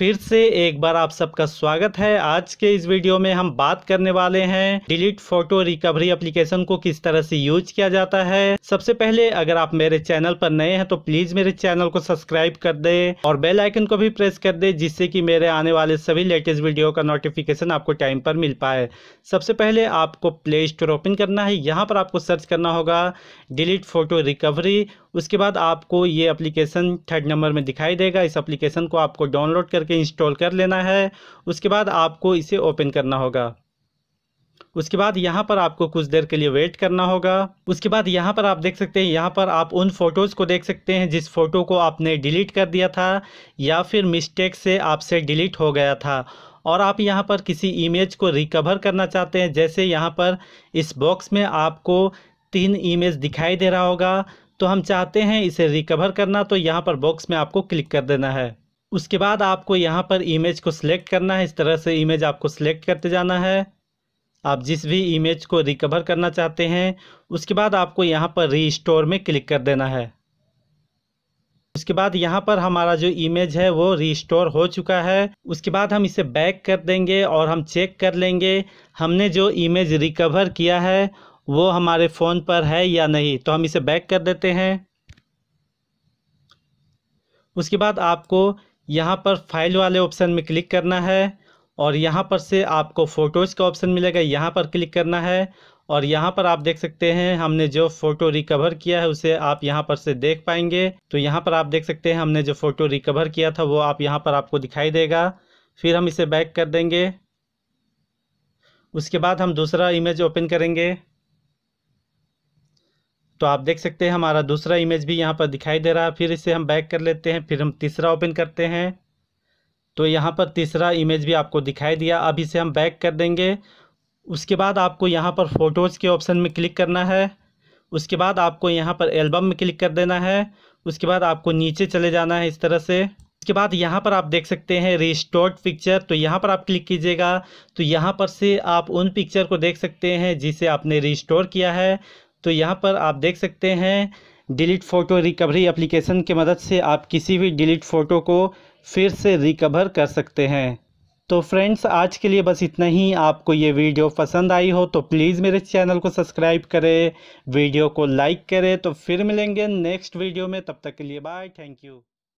फिर से एक बार आप सबका स्वागत है आज के इस वीडियो में हम बात करने वाले हैं डिलीट फोटो रिकवरी एप्लीकेशन को किस तरह से यूज किया जाता है सबसे पहले अगर आप मेरे चैनल पर नए हैं तो प्लीज मेरे चैनल को सब्सक्राइब कर दे और बेल आइकन को भी प्रेस कर दे जिससे कि मेरे आने वाले सभी लेटेस्ट वीडियो का नोटिफिकेशन आपको टाइम पर मिल पाए सबसे पहले आपको प्ले स्टोर ओपन करना है यहाँ पर आपको सर्च करना होगा डिलीट फोटो रिकवरी उसके बाद आपको ये एप्लीकेशन थर्ड नंबर में दिखाई देगा इस एप्लीकेशन को आपको डाउनलोड करके करके इंस्टॉल कर लेना है उसके बाद आपको इसे ओपन करना होगा उसके बाद यहाँ पर आपको कुछ देर के लिए वेट करना होगा उसके बाद यहाँ पर आप देख सकते हैं यहाँ पर आप उन फ़ोटोज़ को देख सकते हैं जिस फ़ोटो को आपने डिलीट कर दिया था या फिर मिस्टेक से आपसे डिलीट हो गया था और आप यहाँ पर किसी इमेज को रिकवर करना चाहते हैं जैसे यहाँ पर इस बॉक्स में आपको तीन इमेज दिखाई दे रहा होगा तो हम चाहते हैं इसे रिकवर करना तो यहाँ पर बॉक्स में आपको क्लिक कर देना है उसके बाद आपको यहाँ पर इमेज को सिलेक्ट करना है इस तरह से इमेज आपको सिलेक्ट करते जाना है आप जिस भी इमेज को रिकवर करना चाहते हैं उसके बाद आपको यहाँ पर री में क्लिक कर देना है उसके बाद यहाँ पर हमारा जो इमेज है वो रिस्टोर हो चुका है उसके बाद हम इसे बैक कर देंगे और हम चेक कर लेंगे हमने जो इमेज रिकवर किया है वो हमारे फ़ोन पर है या नहीं तो हम इसे बैक कर देते हैं उसके बाद आपको यहाँ पर फाइल वाले ऑप्शन में क्लिक करना है और यहाँ पर से आपको फ़ोटोज़ का ऑप्शन मिलेगा यहाँ पर क्लिक करना है और यहाँ पर आप देख सकते हैं हमने जो फ़ोटो रिकवर किया है उसे आप यहाँ पर से देख पाएंगे तो यहाँ पर आप देख सकते हैं हमने जो फ़ोटो रिकवर किया था वो आप यहाँ पर आपको दिखाई देगा फिर हम इसे बैक कर देंगे उसके बाद हम दूसरा इमेज ओपन करेंगे तो आप देख सकते हैं हमारा दूसरा इमेज भी यहाँ पर दिखाई दे रहा है फिर इसे हम बैक कर लेते हैं फिर हम तीसरा ओपन करते हैं तो यहाँ पर तीसरा इमेज भी आपको दिखाई दिया अब इसे हम बैक कर देंगे उसके बाद आपको यहाँ पर फ़ोटोज़ के ऑप्शन में क्लिक करना है उसके बाद आपको यहाँ पर एल्बम में क्लिक कर देना है उसके बाद आपको नीचे चले जाना है इस तरह से उसके बाद यहाँ पर आप देख सकते हैं रिस्टोर्ड पिक्चर तो यहाँ पर आप क्लिक कीजिएगा तो यहाँ पर से आप उन पिक्चर को देख सकते हैं जिसे आपने रिस्टोर किया है तो यहाँ पर आप देख सकते हैं डिलीट फ़ोटो रिकवरी एप्लीकेशन की मदद से आप किसी भी डिलीट फ़ोटो को फिर से रिकवर कर सकते हैं तो फ्रेंड्स आज के लिए बस इतना ही आपको ये वीडियो पसंद आई हो तो प्लीज़ मेरे चैनल को सब्सक्राइब करें वीडियो को लाइक करें तो फिर मिलेंगे नेक्स्ट वीडियो में तब तक के लिए बाय थैंक यू